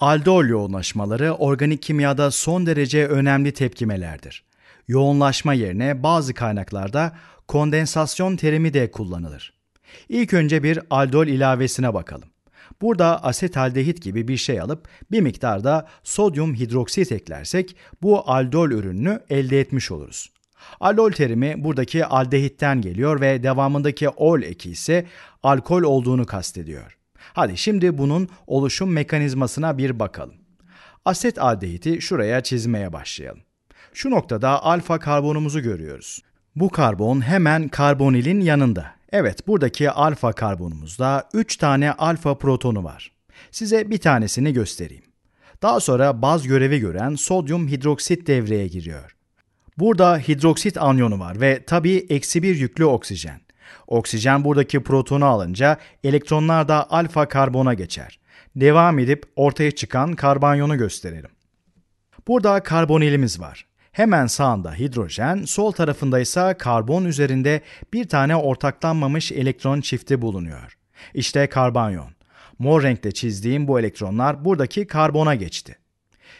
Aldol yoğunlaşmaları organik kimyada son derece önemli tepkimelerdir. Yoğunlaşma yerine bazı kaynaklarda kondensasyon terimi de kullanılır. İlk önce bir aldol ilavesine bakalım. Burada asetaldehit gibi bir şey alıp bir miktar da sodyum hidroksit eklersek bu aldol ürününü elde etmiş oluruz. Alol terimi buradaki aldehitten geliyor ve devamındaki ol eki ise alkol olduğunu kastediyor. Hadi şimdi bunun oluşum mekanizmasına bir bakalım. Aset aldehiti şuraya çizmeye başlayalım. Şu noktada alfa karbonumuzu görüyoruz. Bu karbon hemen karbonilin yanında. Evet, buradaki alfa karbonumuzda 3 tane alfa protonu var. Size bir tanesini göstereyim. Daha sonra baz görevi gören sodyum hidroksit devreye giriyor. Burada hidroksit anyonu var ve tabii eksi bir yüklü oksijen. Oksijen buradaki protonu alınca elektronlar da alfa karbona geçer. Devam edip ortaya çıkan karbanyonu gösterelim. Burada karbonilimiz var. Hemen sağında hidrojen, sol tarafında ise karbon üzerinde bir tane ortaklanmamış elektron çifti bulunuyor. İşte karbanyon. Mor renkte çizdiğim bu elektronlar buradaki karbona geçti.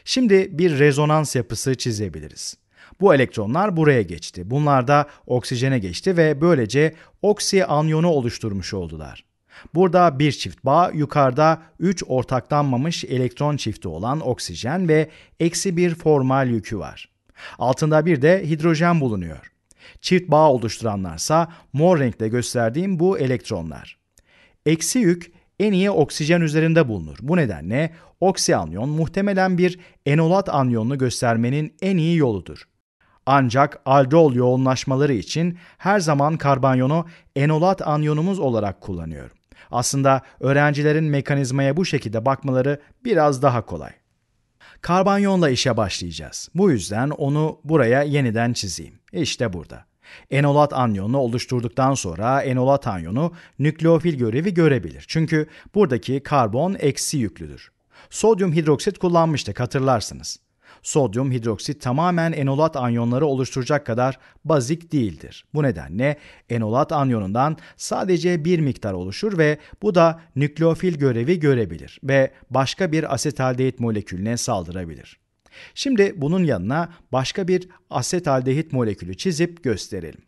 Şimdi bir rezonans yapısı çizebiliriz. Bu elektronlar buraya geçti. Bunlar da oksijene geçti ve böylece oksi anyonu oluşturmuş oldular. Burada bir çift bağ, yukarıda 3 ortaklanmamış elektron çifti olan oksijen ve eksi bir formal yükü var. Altında bir de hidrojen bulunuyor. Çift bağ oluşturanlarsa mor renkle gösterdiğim bu elektronlar. Eksi yük en iyi oksijen üzerinde bulunur. Bu nedenle oksianyon muhtemelen bir enolat anyonunu göstermenin en iyi yoludur. Ancak aldol yoğunlaşmaları için her zaman karbanyonu enolat anyonumuz olarak kullanıyorum. Aslında öğrencilerin mekanizmaya bu şekilde bakmaları biraz daha kolay. Karbanyonla işe başlayacağız. Bu yüzden onu buraya yeniden çizeyim. İşte burada. Enolat anyonunu oluşturduktan sonra enolat anyonu nükleofil görevi görebilir. Çünkü buradaki karbon eksi yüklüdür. Sodyum hidroksit kullanmıştık hatırlarsınız. Sodyum hidroksit tamamen enolat anyonları oluşturacak kadar bazik değildir. Bu nedenle enolat anyonundan sadece bir miktar oluşur ve bu da nükleofil görevi görebilir ve başka bir asetaldehit molekülüne saldırabilir. Şimdi bunun yanına başka bir asetaldehit molekülü çizip gösterelim.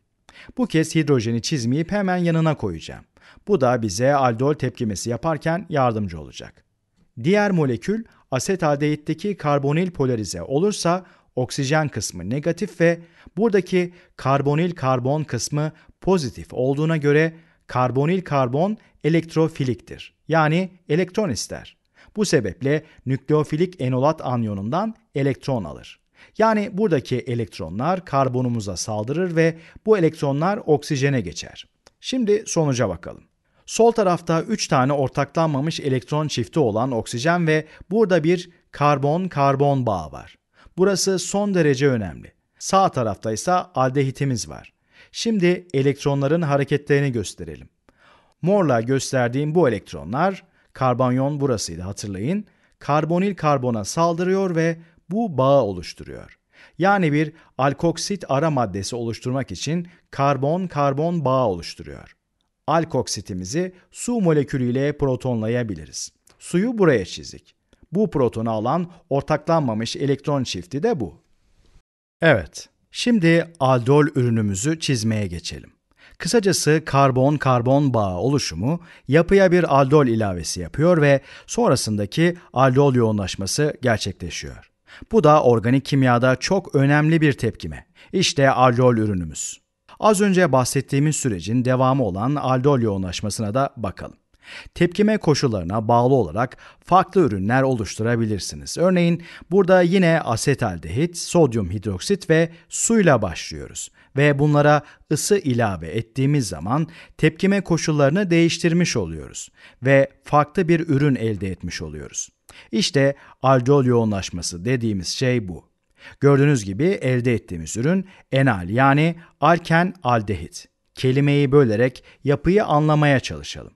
Bu kez hidrojeni çizmeyip hemen yanına koyacağım. Bu da bize aldol tepkimesi yaparken yardımcı olacak. Diğer molekül asetaldehit'teki karbonil polarize olursa oksijen kısmı negatif ve buradaki karbonil karbon kısmı pozitif olduğuna göre karbonil karbon elektrofiliktir. Yani elektron ister. Bu sebeple nükleofilik enolat anyonundan elektron alır. Yani buradaki elektronlar karbonumuza saldırır ve bu elektronlar oksijene geçer. Şimdi sonuca bakalım. Sol tarafta 3 tane ortaklanmamış elektron çifti olan oksijen ve burada bir karbon-karbon bağı var. Burası son derece önemli. Sağ tarafta ise aldehitimiz var. Şimdi elektronların hareketlerini gösterelim. Morla gösterdiğim bu elektronlar, karbonyon burasıydı hatırlayın, karbonil karbona saldırıyor ve bu bağı oluşturuyor. Yani bir alkoksit ara maddesi oluşturmak için karbon-karbon bağı oluşturuyor alkoksitimizi su molekülüyle protonlayabiliriz. Suyu buraya çizdik. Bu protonu alan ortaklanmamış elektron çifti de bu. Evet, şimdi aldol ürünümüzü çizmeye geçelim. Kısacası karbon-karbon bağı oluşumu yapıya bir aldol ilavesi yapıyor ve sonrasındaki aldol yoğunlaşması gerçekleşiyor. Bu da organik kimyada çok önemli bir tepkime. İşte aldol ürünümüz. Az önce bahsettiğimiz sürecin devamı olan aldol yoğunlaşmasına da bakalım. Tepkime koşullarına bağlı olarak farklı ürünler oluşturabilirsiniz. Örneğin burada yine asetaldehit, sodyum hidroksit ve suyla başlıyoruz ve bunlara ısı ilave ettiğimiz zaman tepkime koşullarını değiştirmiş oluyoruz ve farklı bir ürün elde etmiş oluyoruz. İşte aldol yoğunlaşması dediğimiz şey bu. Gördüğünüz gibi elde ettiğimiz ürün enal yani alken aldehit. Kelimeyi bölerek yapıyı anlamaya çalışalım.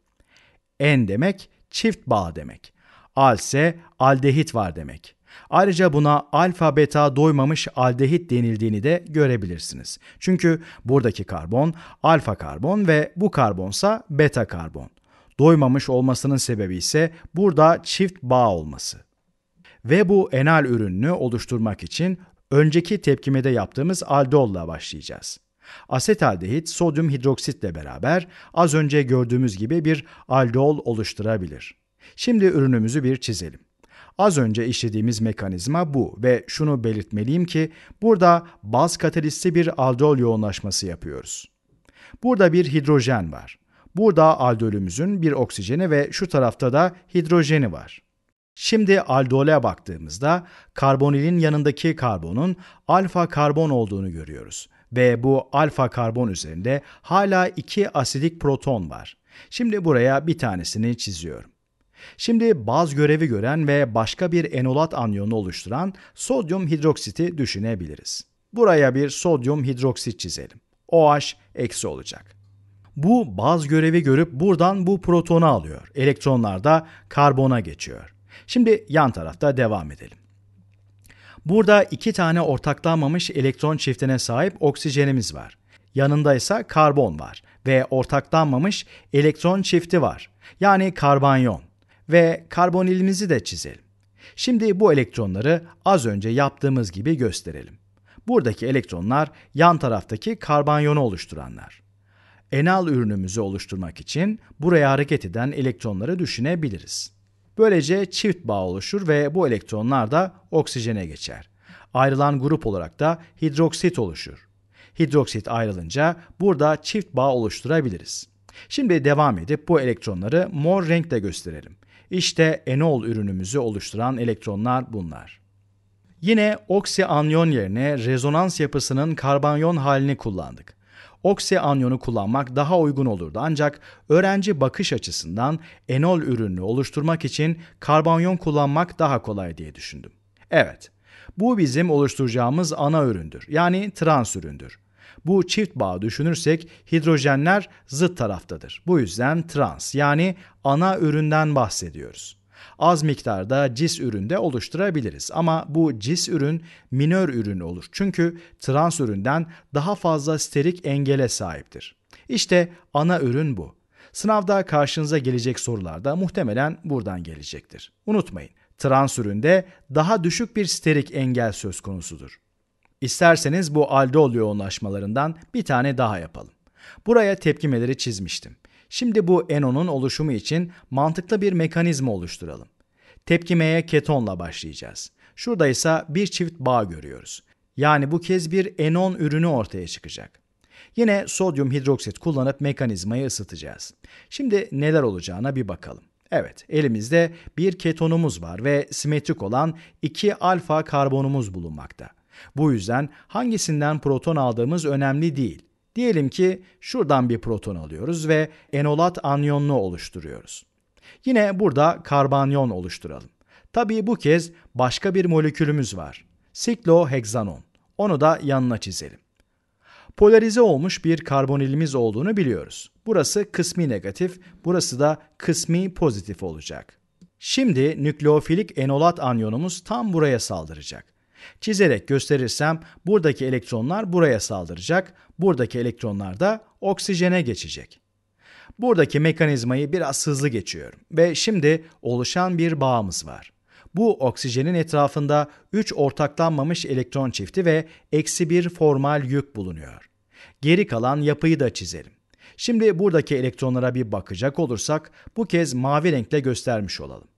En demek çift bağ demek. Al ise aldehit var demek. Ayrıca buna alfa beta doymamış aldehit denildiğini de görebilirsiniz. Çünkü buradaki karbon alfa karbon ve bu karbonsa beta karbon. Doymamış olmasının sebebi ise burada çift bağ olması ve bu enal ürününü oluşturmak için önceki tepkimede yaptığımız aldolla başlayacağız. Asetaldehit sodyum hidroksitle beraber az önce gördüğümüz gibi bir aldol oluşturabilir. Şimdi ürünümüzü bir çizelim. Az önce işlediğimiz mekanizma bu ve şunu belirtmeliyim ki burada baz katalisti bir aldol yoğunlaşması yapıyoruz. Burada bir hidrojen var. Burada aldolümüzün bir oksijeni ve şu tarafta da hidrojeni var. Şimdi aldole baktığımızda karbonilin yanındaki karbonun alfa karbon olduğunu görüyoruz ve bu alfa karbon üzerinde hala iki asidik proton var. Şimdi buraya bir tanesini çiziyorum. Şimdi baz görevi gören ve başka bir enolat anyonu oluşturan sodyum hidroksiti düşünebiliriz. Buraya bir sodyum hidroksit çizelim. OH eksi olacak. Bu baz görevi görüp buradan bu protonu alıyor. Elektronlar da karbona geçiyor. Şimdi yan tarafta devam edelim. Burada iki tane ortaklanmamış elektron çiftine sahip oksijenimiz var. Yanında ise karbon var ve ortaklanmamış elektron çifti var. Yani karbanyon ve karbonilimizi de çizelim. Şimdi bu elektronları az önce yaptığımız gibi gösterelim. Buradaki elektronlar yan taraftaki karbanyonu oluşturanlar. Enal ürünümüzü oluşturmak için buraya hareket eden elektronları düşünebiliriz. Böylece çift bağ oluşur ve bu elektronlar da oksijene geçer. Ayrılan grup olarak da hidroksit oluşur. Hidroksit ayrılınca burada çift bağ oluşturabiliriz. Şimdi devam edip bu elektronları mor renkle gösterelim. İşte enol ürünümüzü oluşturan elektronlar bunlar. Yine oksianyon yerine rezonans yapısının karbanyon halini kullandık oksi anyonu kullanmak daha uygun olurdu. Ancak öğrenci bakış açısından enol ürünü oluşturmak için karbanyon kullanmak daha kolay diye düşündüm. Evet, bu bizim oluşturacağımız ana üründür. Yani trans üründür. Bu çift bağ düşünürsek hidrojenler zıt taraftadır. Bu yüzden trans yani ana üründen bahsediyoruz. Az miktarda cis üründe oluşturabiliriz ama bu cis ürün minör ürün olur çünkü trans üründen daha fazla sterik engele sahiptir. İşte ana ürün bu. Sınavda karşınıza gelecek sorularda muhtemelen buradan gelecektir. Unutmayın, trans üründe daha düşük bir sterik engel söz konusudur. İsterseniz bu aldol yoğunlaşmalarından bir tane daha yapalım. Buraya tepkimeleri çizmiştim. Şimdi bu enonun oluşumu için mantıklı bir mekanizma oluşturalım. Tepkimeye ketonla başlayacağız. Şurada ise bir çift bağ görüyoruz. Yani bu kez bir enon ürünü ortaya çıkacak. Yine sodyum hidroksit kullanıp mekanizmayı ısıtacağız. Şimdi neler olacağına bir bakalım. Evet, elimizde bir ketonumuz var ve simetrik olan iki alfa karbonumuz bulunmakta. Bu yüzden hangisinden proton aldığımız önemli değil. Diyelim ki şuradan bir proton alıyoruz ve enolat anyonunu oluşturuyoruz. Yine burada karbanyon oluşturalım. Tabii bu kez başka bir molekülümüz var. Sikloheksanon. Onu da yanına çizelim. Polarize olmuş bir karbonilimiz olduğunu biliyoruz. Burası kısmi negatif, burası da kısmi pozitif olacak. Şimdi nükleofilik enolat anyonumuz tam buraya saldıracak. Çizerek gösterirsem buradaki elektronlar buraya saldıracak, buradaki elektronlar da oksijene geçecek. Buradaki mekanizmayı biraz hızlı geçiyorum ve şimdi oluşan bir bağımız var. Bu oksijenin etrafında 3 ortaklanmamış elektron çifti ve eksi bir formal yük bulunuyor. Geri kalan yapıyı da çizelim. Şimdi buradaki elektronlara bir bakacak olursak bu kez mavi renkle göstermiş olalım.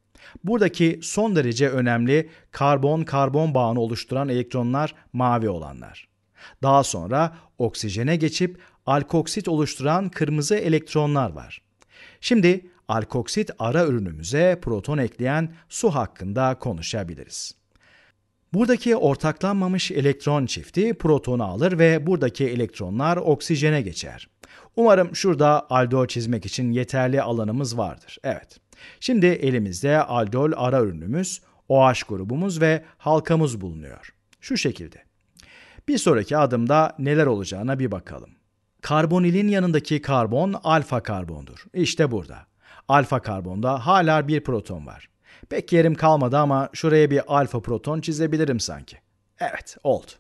Buradaki son derece önemli karbon-karbon bağını oluşturan elektronlar mavi olanlar. Daha sonra oksijene geçip alkoksit oluşturan kırmızı elektronlar var. Şimdi alkoksit ara ürünümüze proton ekleyen su hakkında konuşabiliriz. Buradaki ortaklanmamış elektron çifti protonu alır ve buradaki elektronlar oksijene geçer. Umarım şurada aldol çizmek için yeterli alanımız vardır. Evet. Şimdi elimizde aldol ara ürünümüz, OH grubumuz ve halkamız bulunuyor. Şu şekilde. Bir sonraki adımda neler olacağına bir bakalım. Karbonilin yanındaki karbon alfa karbondur. İşte burada. Alfa karbonda hala bir proton var. Pek yerim kalmadı ama şuraya bir alfa proton çizebilirim sanki. Evet, oldu.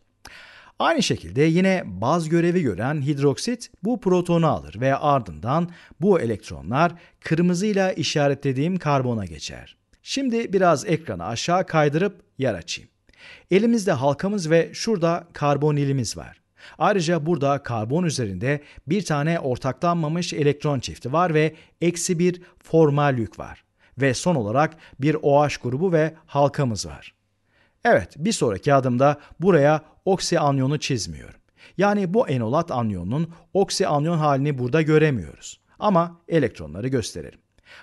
Aynı şekilde yine baz görevi gören hidroksit bu protonu alır ve ardından bu elektronlar kırmızıyla işaretlediğim karbona geçer. Şimdi biraz ekranı aşağı kaydırıp yer açayım. Elimizde halkamız ve şurada karbonilimiz var. Ayrıca burada karbon üzerinde bir tane ortaklanmamış elektron çifti var ve eksi bir formal yük var. Ve son olarak bir OH grubu ve halkamız var. Evet bir sonraki adımda buraya oksi anyonu çizmiyorum. Yani bu enolat anyonunun oksi anyon halini burada göremiyoruz. Ama elektronları gösteririm.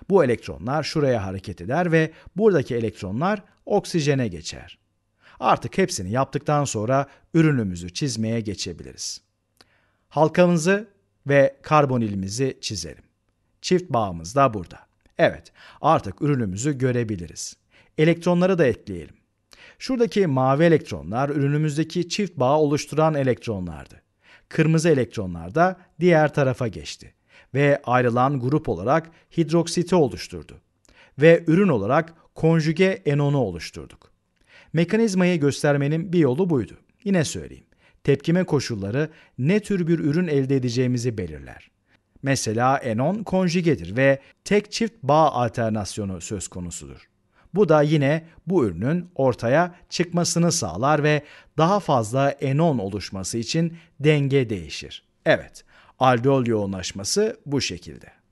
Bu elektronlar şuraya hareket eder ve buradaki elektronlar oksijene geçer. Artık hepsini yaptıktan sonra ürünümüzü çizmeye geçebiliriz. Halkamızı ve karbonilimizi çizelim. Çift bağımız da burada. Evet, artık ürünümüzü görebiliriz. Elektronları da ekleyelim. Şuradaki mavi elektronlar ürünümüzdeki çift bağı oluşturan elektronlardı. Kırmızı elektronlar da diğer tarafa geçti ve ayrılan grup olarak hidroksiti oluşturdu ve ürün olarak konjüge enonu oluşturduk. Mekanizmayı göstermenin bir yolu buydu. Yine söyleyeyim. Tepkime koşulları ne tür bir ürün elde edeceğimizi belirler. Mesela enon konjügedir ve tek çift bağ alternasyonu söz konusudur. Bu da yine bu ürünün ortaya çıkmasını sağlar ve daha fazla enon oluşması için denge değişir. Evet, aldol yoğunlaşması bu şekilde.